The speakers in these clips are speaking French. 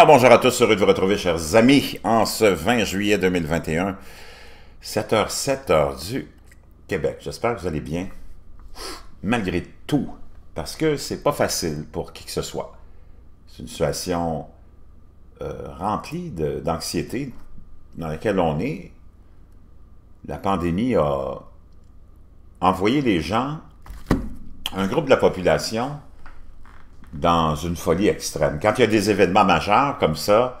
Ah, bonjour à tous, heureux de vous retrouver chers amis en ce 20 juillet 2021, 7h, 7h du Québec. J'espère que vous allez bien, malgré tout, parce que c'est pas facile pour qui que ce soit. C'est une situation euh, remplie d'anxiété dans laquelle on est. La pandémie a envoyé les gens, un groupe de la population, dans une folie extrême. Quand il y a des événements majeurs comme ça,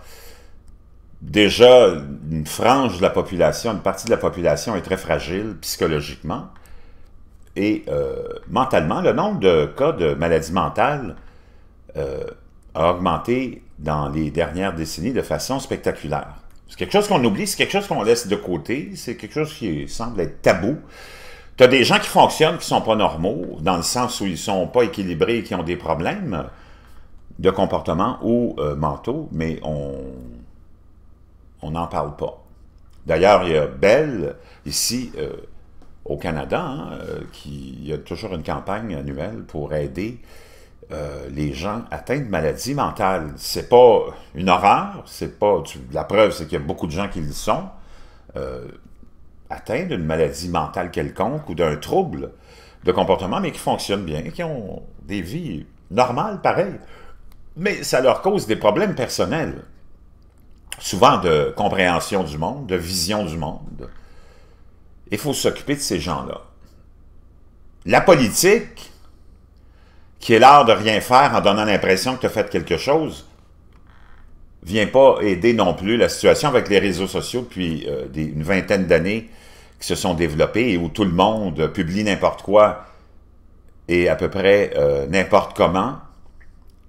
déjà, une frange de la population, une partie de la population est très fragile psychologiquement. Et euh, mentalement, le nombre de cas de maladies mentales euh, a augmenté dans les dernières décennies de façon spectaculaire. C'est quelque chose qu'on oublie, c'est quelque chose qu'on laisse de côté, c'est quelque chose qui semble être tabou tu as des gens qui fonctionnent qui sont pas normaux, dans le sens où ils sont pas équilibrés, qui ont des problèmes de comportement ou euh, mentaux, mais on on n'en parle pas. D'ailleurs, il y a Bell, ici, euh, au Canada, hein, euh, qui a toujours une campagne annuelle pour aider les gens atteints de maladies mentales. C'est pas une horreur, c'est pas. la preuve, c'est qu'il y a beaucoup de gens qui le sont atteint d'une maladie mentale quelconque ou d'un trouble de comportement, mais qui fonctionnent bien, qui ont des vies normales pareil, Mais ça leur cause des problèmes personnels, souvent de compréhension du monde, de vision du monde. Il faut s'occuper de ces gens-là. La politique, qui est l'art de rien faire en donnant l'impression que tu as fait quelque chose, vient pas aider non plus la situation avec les réseaux sociaux depuis euh, une vingtaine d'années qui se sont développés et où tout le monde publie n'importe quoi et à peu près euh, n'importe comment,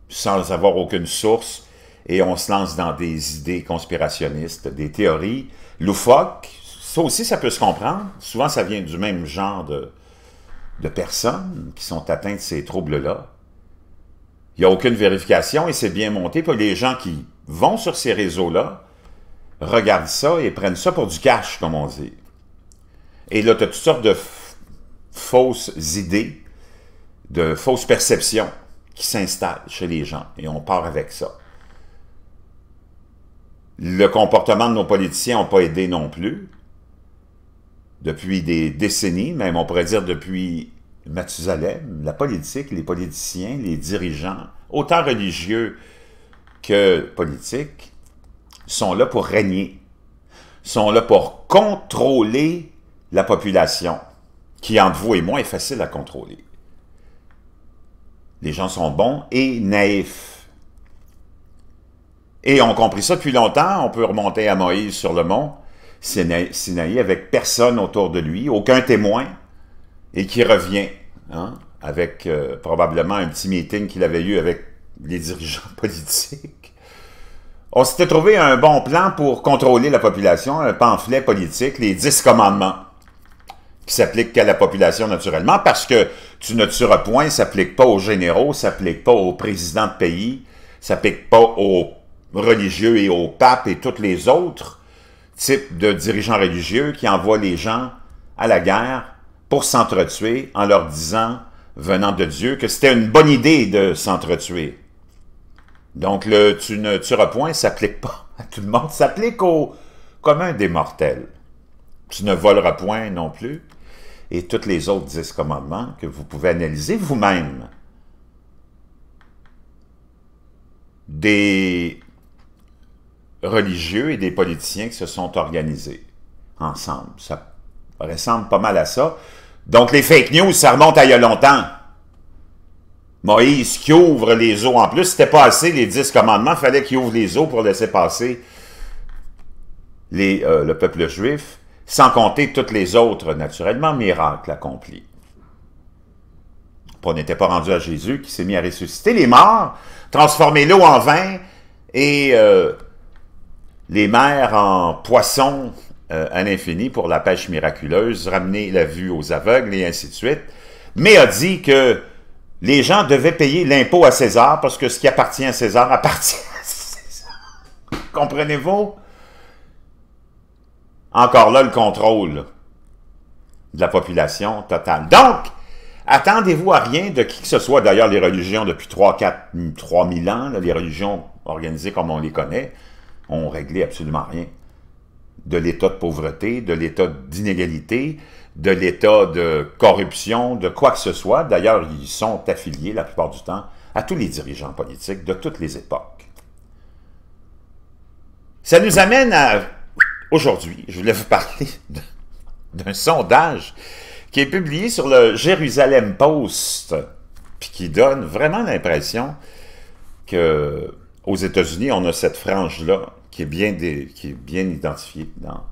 sans avoir aucune source, et on se lance dans des idées conspirationnistes, des théories loufoques. Ça aussi, ça peut se comprendre. Souvent, ça vient du même genre de, personnes qui sont atteintes de ces troubles-là. Il n'y a aucune vérification et c'est bien monté. pour les gens qui vont sur ces réseaux-là regardent ça et prennent ça pour du cash, comme on dit. Et là, tu as toutes sortes de fausses idées, de fausses perceptions qui s'installent chez les gens. Et on part avec ça. Le comportement de nos politiciens n'a pas aidé non plus. Depuis des décennies, même on pourrait dire depuis Mathusalem, la politique, les politiciens, les dirigeants, autant religieux que politiques, sont là pour régner, sont là pour contrôler la population, qui entre vous et moi est facile à contrôler. Les gens sont bons et naïfs. Et on compris ça depuis longtemps, on peut remonter à Moïse sur le mont, Sinaï avec personne autour de lui, aucun témoin, et qui revient, hein, avec euh, probablement un petit meeting qu'il avait eu avec les dirigeants politiques. On s'était trouvé un bon plan pour contrôler la population, un pamphlet politique, les dix commandements qui s'applique qu'à la population naturellement, parce que tu ne tueras point, s'applique pas aux généraux, s'applique pas aux présidents de pays, s'applique pas aux religieux et aux papes et tous les autres types de dirigeants religieux qui envoient les gens à la guerre pour s'entretuer en leur disant, venant de Dieu, que c'était une bonne idée de s'entretuer. Donc le tu ne tueras point s'applique pas à tout le monde, s'applique au commun des mortels. Tu ne voleras point non plus et tous les autres dix commandements que vous pouvez analyser vous-même. Des religieux et des politiciens qui se sont organisés ensemble. Ça ressemble pas mal à ça. Donc les fake news, ça remonte à il y a longtemps. Moïse qui ouvre les eaux en plus. C'était pas assez, les dix commandements, Il fallait qu'il ouvre les eaux pour laisser passer les, euh, le peuple juif sans compter toutes les autres, naturellement, miracles accomplis. On n'était pas rendu à Jésus qui s'est mis à ressusciter les morts, transformer l'eau en vin et euh, les mers en poissons euh, à l'infini pour la pêche miraculeuse, ramener la vue aux aveugles et ainsi de suite, mais a dit que les gens devaient payer l'impôt à César parce que ce qui appartient à César appartient à César. Comprenez-vous? encore là le contrôle de la population totale. Donc, attendez-vous à rien de qui que ce soit. D'ailleurs, les religions depuis 3, 4, 000 ans, les religions organisées comme on les connaît, ont réglé absolument rien. De l'état de pauvreté, de l'état d'inégalité, de l'état de corruption, de quoi que ce soit. D'ailleurs, ils sont affiliés la plupart du temps à tous les dirigeants politiques de toutes les époques. Ça nous amène à Aujourd'hui, je voulais vous parler d'un sondage qui est publié sur le Jérusalem Post, puis qui donne vraiment l'impression que aux États-Unis, on a cette frange-là qui, est bien identifiée dans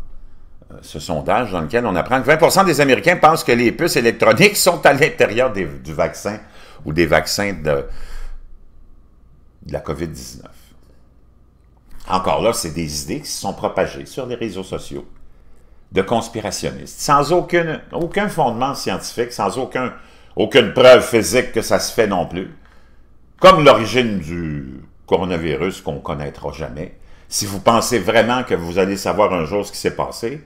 euh, ce sondage, dans lequel on apprend que 20 des Américains pensent que les puces électroniques sont à l'intérieur du vaccin ou des vaccins de, de la COVID-19 encore là, c'est des idées qui se sont propagées sur les réseaux sociaux de conspirationnistes, sans aucun fondement scientifique, sans aucun, aucune preuve physique que ça se fait non plus. Comme l'origine du coronavirus qu'on connaîtra jamais. Si vous pensez vraiment que vous allez savoir un jour ce qui s'est passé,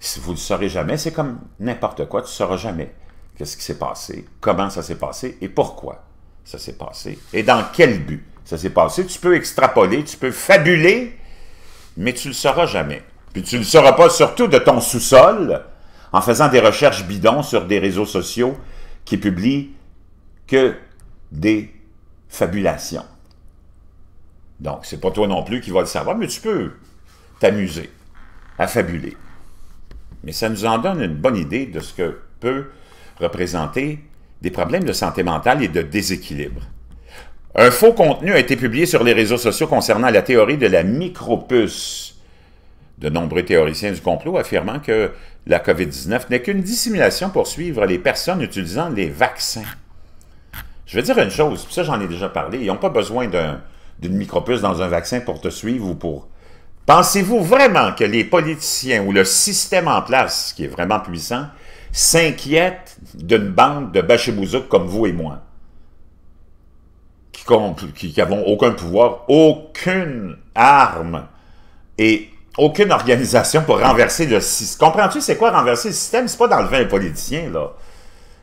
si vous ne le saurez jamais, c'est comme n'importe quoi, tu ne sauras jamais qu'est-ce qui s'est passé, comment ça s'est passé et pourquoi ça s'est passé et dans quel but ça s'est passé. Tu peux extrapoler, tu peux fabuler, mais tu ne le sauras jamais. Puis tu ne le sauras pas surtout de ton sous-sol en faisant des recherches bidons sur des réseaux sociaux qui publient que des fabulations. Donc, c'est pas toi non plus qui va le savoir, mais tu peux t'amuser à fabuler. Mais ça nous en donne une bonne idée de ce que peut représenter des problèmes de santé mentale et de déséquilibre. Un faux contenu a été publié sur les réseaux sociaux concernant la théorie de la micropuce. De nombreux théoriciens du complot affirmant que la COVID-19 n'est qu'une dissimulation pour suivre les personnes utilisant les vaccins. Je veux dire une chose, ça j'en ai déjà parlé, ils n'ont pas besoin d'une micropuce dans un vaccin pour te suivre ou pour... Pensez-vous vraiment que les politiciens ou le système en place, qui est vraiment puissant, s'inquiètent d'une bande de bachibouzouk comme vous et moi? qui n'avons aucun pouvoir, aucune arme et aucune organisation pour renverser le système. Comprends-tu c'est quoi renverser le système? C'est pas d'enlever un politicien, là.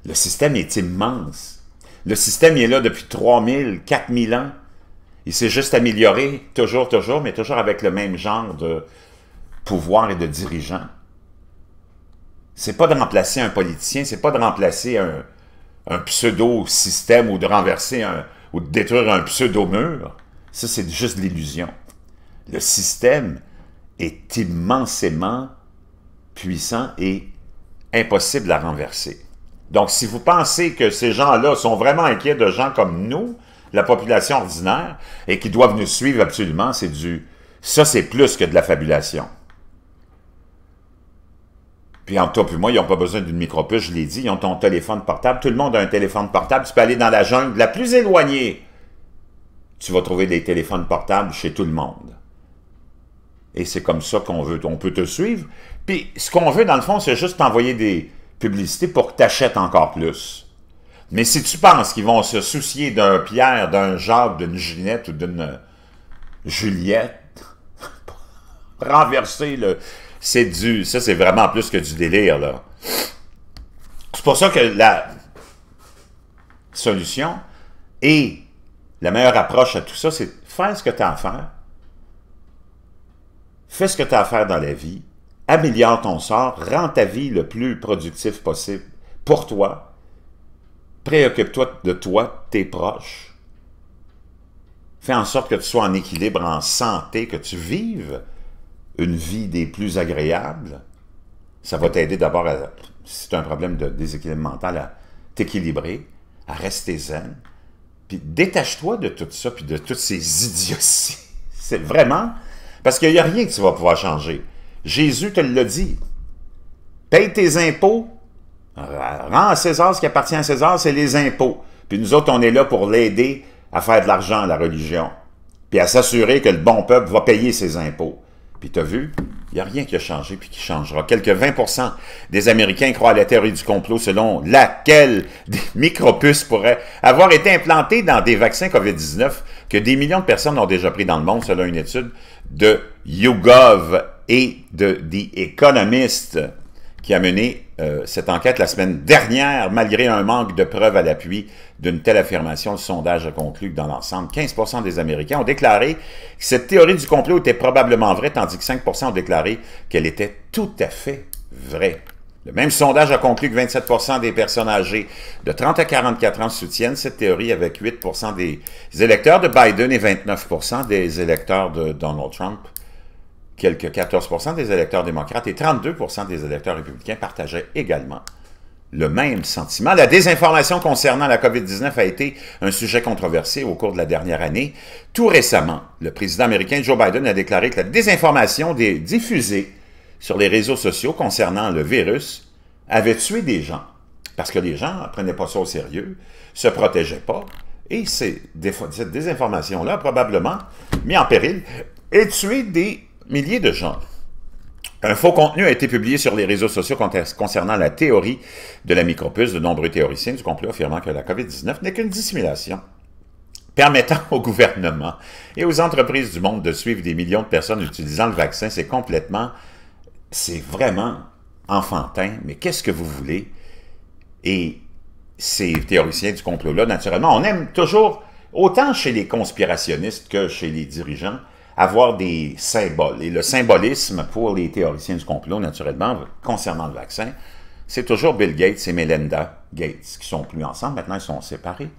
Le système est immense. Le système est là depuis 3000, 4000 ans. Il s'est juste amélioré, toujours, toujours, mais toujours avec le même genre de pouvoir et de dirigeant. C'est pas de remplacer un politicien, c'est pas de remplacer un pseudo-système ou de renverser un, ou de détruire un pseudo-mur, ça, c'est juste l'illusion. Le système est immensément puissant et impossible à renverser. Donc, si vous pensez que ces gens-là sont vraiment inquiets de gens comme nous, la population ordinaire, et qui doivent nous suivre absolument, c'est du... Ça, c'est plus que de la fabulation. Puis en toi et moi, ils n'ont pas besoin d'une micropuce, je l'ai dit, ils ont ton téléphone portable. Tout le monde a un téléphone portable. Tu peux aller dans la jungle la plus éloignée. Tu vas trouver des téléphones portables chez tout le monde. Et c'est comme ça qu'on veut. On peut te suivre. Puis ce qu'on veut, dans le fond, c'est juste t'envoyer des publicités pour que tu achètes encore plus. Mais si tu penses qu'ils vont se soucier d'un Pierre, d'un Jacques, d'une Ginette ou d'une euh, Juliette, renverser le, c'est du... Ça, c'est vraiment plus que du délire, là. C'est pour ça que la solution et la meilleure approche à tout ça, c'est faire ce que tu as à faire. Fais ce que tu as à faire dans la vie. Améliore ton sort. Rends ta vie le plus productif possible pour toi. Préoccupe-toi de toi, tes proches. Fais en sorte que tu sois en équilibre, en santé, que tu vives une vie des plus agréables, ça va t'aider d'abord, à, si tu un problème de déséquilibre mental, à t'équilibrer, à rester zen. Puis détache-toi de tout ça, puis de toutes ces idioties. C'est vraiment... Parce qu'il n'y a rien que tu vas pouvoir changer. Jésus te l'a dit. Paye tes impôts, rends à César ce qui appartient à César, c'est les impôts. Puis nous autres, on est là pour l'aider à faire de l'argent à la religion, puis à s'assurer que le bon peuple va payer ses impôts. Puis tu as vu, il n'y a rien qui a changé puis qui changera. Quelques 20 des Américains croient à la théorie du complot selon laquelle des micropuces pourraient avoir été implantées dans des vaccins COVID-19 que des millions de personnes ont déjà pris dans le monde, selon une étude de YouGov et de The Economist qui a mené euh, cette enquête la semaine dernière, malgré un manque de preuves à l'appui d'une telle affirmation, le sondage a conclu que dans l'ensemble, 15 des Américains ont déclaré que cette théorie du complot était probablement vraie, tandis que 5 ont déclaré qu'elle était tout à fait vraie. Le même sondage a conclu que 27 des personnes âgées de 30 à 44 ans soutiennent cette théorie avec 8 des électeurs de Biden et 29 des électeurs de Donald Trump. Quelque 14 des électeurs démocrates et 32 des électeurs républicains partageaient également le même sentiment. La désinformation concernant la COVID-19 a été un sujet controversé au cours de la dernière année. Tout récemment, le président américain Joe Biden a déclaré que la désinformation diffusée sur les réseaux sociaux concernant le virus avait tué des gens parce que les gens ne prenaient pas ça au sérieux, ne se protégeaient pas, et cette désinformation-là a probablement mis en péril et tué des milliers de gens. Un faux contenu a été publié sur les réseaux sociaux concernant la théorie de la micropuce. De nombreux théoriciens du complot affirmant que la COVID-19 n'est qu'une dissimulation permettant au gouvernement et aux entreprises du monde de suivre des millions de personnes utilisant le vaccin, c'est complètement, c'est vraiment enfantin, mais qu'est-ce que vous voulez? Et ces théoriciens du complot-là, naturellement, on aime toujours, autant chez les conspirationnistes que chez les dirigeants, avoir des symboles. Et le symbolisme pour les théoriciens du complot, naturellement, concernant le vaccin, c'est toujours Bill Gates et Melinda Gates qui sont plus ensemble. Maintenant, ils sont séparés.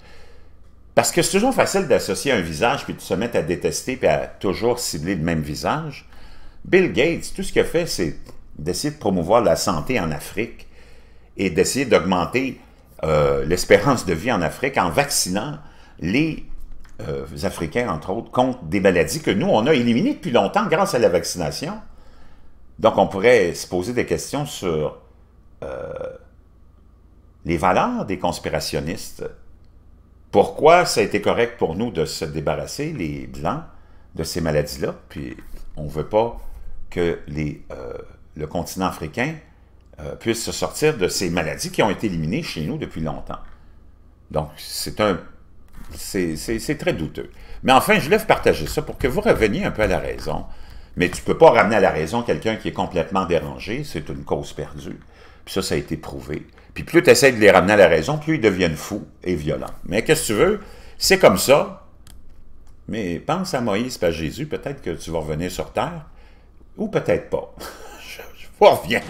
Parce que c'est toujours facile d'associer un visage puis de se mettre à détester puis à toujours cibler le même visage. Bill Gates, tout ce qu'il a fait, c'est d'essayer de promouvoir la santé en Afrique et d'essayer d'augmenter euh, l'espérance de vie en Afrique en vaccinant les euh, africains, entre autres, contre des maladies que nous, on a éliminées depuis longtemps grâce à la vaccination. Donc, on pourrait se poser des questions sur euh, les valeurs des conspirationnistes. Pourquoi ça a été correct pour nous de se débarrasser, les Blancs, de ces maladies-là, puis on ne veut pas que les, euh, le continent africain puisse se sortir de ces maladies qui ont été éliminées chez nous depuis longtemps. Donc, c'est un c'est très douteux. Mais enfin, je lève partager ça pour que vous reveniez un peu à la raison. Mais tu ne peux pas ramener à la raison quelqu'un qui est complètement dérangé. C'est une cause perdue. Puis ça, ça a été prouvé. Puis plus tu essaies de les ramener à la raison, plus ils deviennent fous et violents. Mais qu'est-ce que tu veux? C'est comme ça. Mais pense à Moïse, pas Jésus. Peut-être que tu vas revenir sur terre. Ou peut-être pas. je, je reviens.